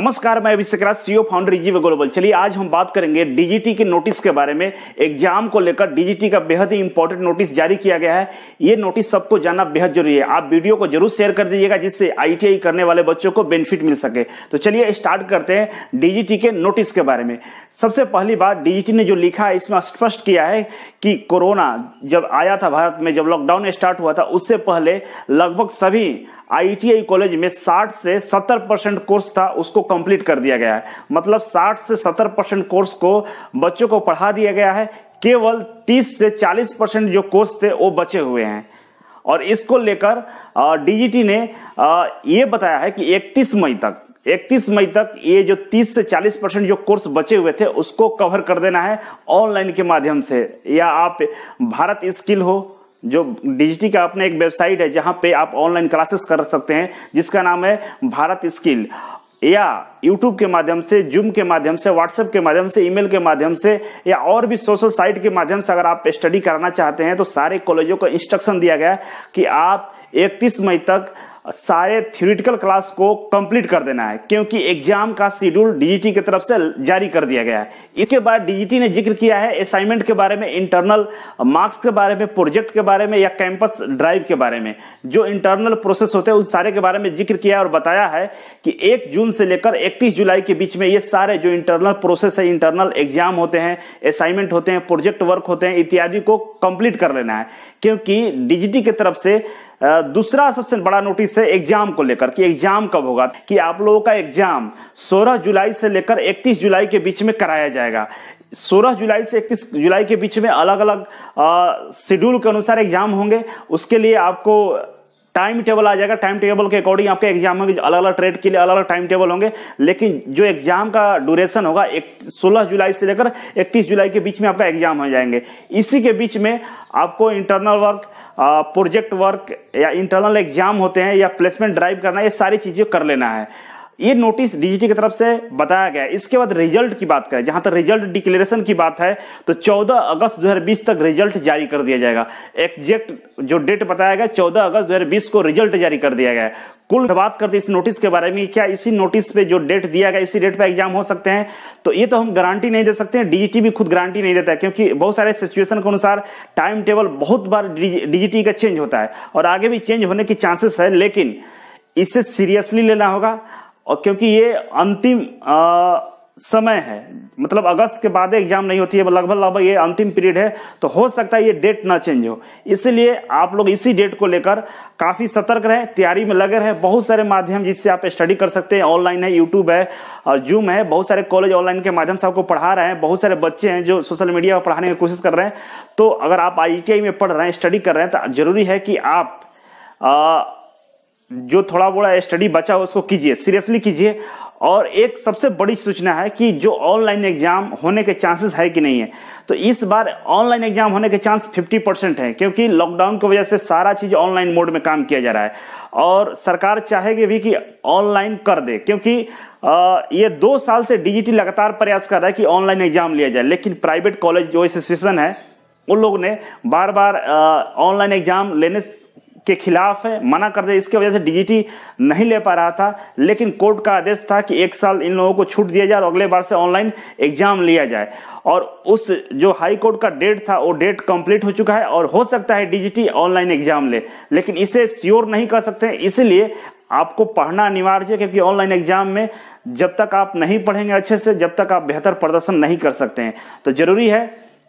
नमस्कार मैं Abhishek Raj co founder G global चलिए आज हम बात करेंगे डीजीटी के नोटिस के बारे में एग्जाम को लेकर डीजीटी का बेहद ही इंपॉर्टेंट नोटिस जारी किया गया है ये नोटिस सबको जानना बेहद जरूरी है आप वीडियो को जरूर शेयर कर दीजिएगा जिससे आईटीआई करने वाले बच्चों को बेनिफिट मिल सके तो चलिए स्टार्ट करते हैं डीजीटी के नोटिस के बारे में सबसे पहली बात डीजीटी ने जो लिखा है इसमें स्पष्ट किया है कि कोरोना जब आया था भारत में जब लॉकडाउन स्टार्ट हुआ था उससे पहले लगभग सभी आईटीआई कॉलेज में 60 से 70 परसेंट कोर्स था उसको कंप्लीट कर दिया गया है मतलब 60 से 70 परसेंट कोर्स को बच्चों को पढ़ा दिया गया है केवल 30 से 40 परसेंट जो कोर्स थे वो बचे हुए हैं और इसको लेकर डीजीटी ने ये बताया है कि 31 मई तक 31 मई तक ये जो 30 से 40 परसेंट जो कोर्स बचे हुए थे उसको कवर कर देना है ऑनलाइन के माध्यम से या आप भारत स्किल हो जो डिजिटी का अपने एक वेबसाइट है जहां पे आप ऑनलाइन क्लासेस कर सकते हैं जिसका नाम है भारत स्किल या यूट्यूब के माध्यम से जूम के माध्यम से व्हाट्सएप के माध्यम से ईमेल के माध्यम से या और भी सोशल साइट के माध्यम से अगर आप स्टडी कराना चाहते हैं तो सारे कॉलेजों को इंस्ट्रक्शन दिया गया कि आप 31 मई तक सारे थ्योरिटिकल क्लास को कंप्लीट कर देना है क्योंकि एग्जाम का शेड्यूल डीजीटी की तरफ से जारी कर दिया गया है इसके बाद डीजीटी ने जिक्र किया है असाइनमेंट के बारे में इंटरनल मार्क्स के बारे में प्रोजेक्ट के बारे में या कैंपस ड्राइव के बारे में जो इंटरनल प्रोसेस होते हैं उन सारे के बारे में जिक्र किया और बताया है कि एक जून से लेकर इकतीस जुलाई के बीच में ये सारे जो इंटरनल प्रोसेस है इंटरनल एग्जाम होते हैं असाइनमेंट होते हैं प्रोजेक्ट वर्क होते हैं इत्यादि को कंप्लीट कर लेना है क्योंकि डीजीटी की तरफ से दूसरा सबसे बड़ा नोटिस है एग्जाम को लेकर कि एग्जाम कब होगा कि आप लोगों का एग्जाम 16 जुलाई से लेकर 31 जुलाई के बीच में कराया जाएगा 16 जुलाई से 31 जुलाई के बीच में अलग अलग शेड्यूल के अनुसार एग्जाम होंगे उसके लिए आपको टाइम टेबल आ जाएगा टाइम टेबल के अकॉर्डिंग आपके एग्जाम होंगे अलग अलग ट्रेड के लिए अलग अलग टाइम टेबल होंगे लेकिन जो एग्जाम का ड्यूरेशन होगा एक सोलह जुलाई से लेकर इकतीस जुलाई के बीच में आपका एग्जाम हो जाएंगे इसी के बीच में आपको इंटरनल वर्क प्रोजेक्ट वर्क या इंटरनल एग्जाम होते हैं या प्लेसमेंट ड्राइव करना ये सारी चीज़ें कर लेना है ये नोटिस डीजीटी की तरफ से बताया गया इसके बाद रिजल्ट की बात करें जहां तक रिजल्ट डिक्लेरेशन की बात है तो 14 अगस्त 2020 तक रिजल्ट जारी कर दिया जाएगा एग्जेक्ट जो डेट बताया गया 14 अगस्त 2020 को रिजल्ट जारी कर दिया गया कुल बात करते इस नोटिस के बारे में क्या इसी नोटिस पे जो डेट दिया गया इसी डेट पे एग्जाम हो सकते हैं तो ये तो हम गारंटी नहीं दे सकते हैं डीजीटी भी खुद गारंटी नहीं देता है क्योंकि बहुत सारे सिचुएशन के अनुसार टाइम टेबल बहुत बार डीजीटी का चेंज होता है और आगे भी चेंज होने की चांसेस है लेकिन इसे सीरियसली लेना होगा और क्योंकि ये अंतिम समय है मतलब अगस्त के बाद एग्जाम नहीं होती है लगभग लगभग ये अंतिम पीरियड है तो हो सकता है ये डेट ना चेंज हो इसलिए आप लोग इसी डेट को लेकर काफ़ी सतर्क रहें तैयारी में लगे रहें बहुत सारे माध्यम जिससे आप स्टडी कर सकते हैं ऑनलाइन है यूट्यूब है और जूम है बहुत सारे कॉलेज ऑनलाइन के माध्यम से आपको पढ़ा रहे हैं बहुत सारे बच्चे हैं जो सोशल मीडिया पर पढ़ाने की कोशिश कर रहे हैं तो अगर आप आई में पढ़ रहे हैं स्टडी कर रहे हैं तो जरूरी है कि आप जो थोड़ा बड़ा स्टडी बचा हो उसको कीजिए सीरियसली कीजिए और एक सबसे बड़ी सूचना है कि जो ऑनलाइन एग्जाम होने के चांसेस है कि नहीं है तो इस बार ऑनलाइन एग्जाम होने के चांस 50 परसेंट है क्योंकि लॉकडाउन की वजह से सारा चीज ऑनलाइन मोड में काम किया जा रहा है और सरकार चाहेगी भी कि ऑनलाइन कर दे क्योंकि ये दो साल से डीजीटी लगातार प्रयास कर रहा है कि ऑनलाइन एग्जाम लिया जाए लेकिन प्राइवेट कॉलेज जो एसोसिएशन है उन लोग ने बार बार ऑनलाइन एग्जाम लेने के खिलाफ है मना कर दे इसके वजह से डीजीटी नहीं ले पा रहा था लेकिन कोर्ट का आदेश था कि एक साल इन लोगों को छूट दिया जाए और अगले बार से ऑनलाइन एग्जाम लिया जाए और उस जो हाई कोर्ट का डेट था वो डेट कंप्लीट हो चुका है और हो सकता है डीजीटी ऑनलाइन एग्जाम ले लेकिन इसे श्योर नहीं कर सकते इसलिए आपको पढ़ना अनिवार्य है क्योंकि ऑनलाइन एग्जाम में जब तक आप नहीं पढ़ेंगे अच्छे से जब तक आप बेहतर प्रदर्शन नहीं कर सकते हैं तो जरूरी है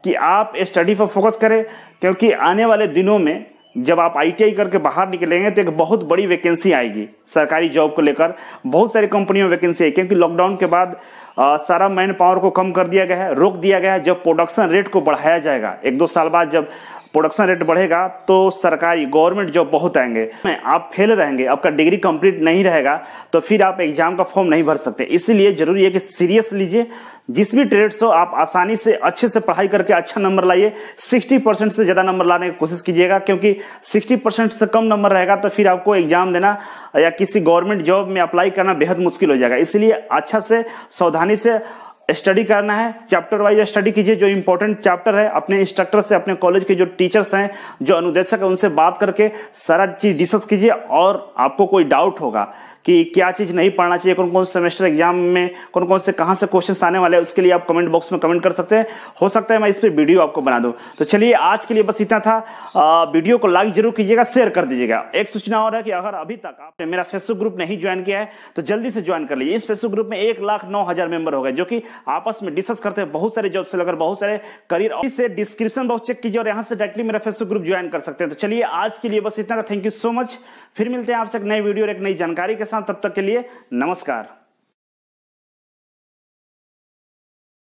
कि आप स्टडी पर फोकस करें क्योंकि आने वाले दिनों में जब आप आईटीआई करके बाहर निकलेंगे तो एक बहुत बड़ी वैकेंसी आएगी सरकारी जॉब को लेकर बहुत सारी कंपनियों में वैकेंसी आई क्योंकि लॉकडाउन के बाद सारा मैन पावर को कम कर दिया गया है रोक दिया गया है जब प्रोडक्शन रेट को बढ़ाया जाएगा एक दो साल बाद जब प्रोडक्शन रेट बढ़ेगा तो सरकारी गवर्नमेंट जॉब बहुत आएंगे आप फेल रहेंगे आपका डिग्री कंप्लीट नहीं रहेगा तो फिर आप एग्जाम का फॉर्म नहीं भर सकते इसलिए जरूरी है कि सीरियस लीजिए जिस भी ट्रेड हो आप आसानी से अच्छे से पढ़ाई करके अच्छा नंबर लाइए 60 परसेंट से ज्यादा नंबर लाने की कोशिश कीजिएगा क्योंकि 60 परसेंट से कम नंबर रहेगा तो फिर आपको एग्जाम देना या किसी गवर्नमेंट जॉब में अप्लाई करना बेहद मुश्किल हो जाएगा इसलिए अच्छा से सावधानी से स्टडी करना है चैप्टर वाइज स्टडी कीजिए जो इंपॉर्टेंट चैप्टर है अपने इंस्ट्रक्टर से अपने कॉलेज के जो टीचर्स हैं जो अनुदेशक है उनसे बात करके सारा चीज डिस्कस कीजिए और आपको कोई डाउट होगा कि क्या चीज नहीं पढ़ना चाहिए कौन कौन से सेमेस्टर एग्जाम में कौन कौन से कहां से क्वेश्चन आने वाले हैं उसके लिए आप कमेंट बॉक्स में कमेंट कर सकते हैं हो सकता है मैं इस पर वीडियो आपको बना दूं तो चलिए आज के लिए बस इतना था आ, वीडियो को लाइक जरूर कीजिएगा शेयर कर दीजिएगा एक सूचना और है कि अगर अभी तक आपने मेरा फेसबुक ग्रुप नहीं ज्वाइन किया है तो जल्दी से ज्वाइन कर लीजिए इस फेसबुक ग्रुप में एक लाख नौ हजार मेंबर हो गए जो कि आपस में डिस्कस करते हैं बहुत सारे जॉब से लेकर बहुत सारे करियर से डिस्क्रिप्शन बॉक्स चेक कीजिए और यहाँ से डायरेक्टली मेरा फेसबुक ग्रुप ज्वाइन कर सकते हैं तो चलिए आज के लिए बस इतना थैंक यू सो मच फिर मिलते हैं आपसे एक नई वीडियो और एक नई जानकारी के साथ तब तक के लिए नमस्कार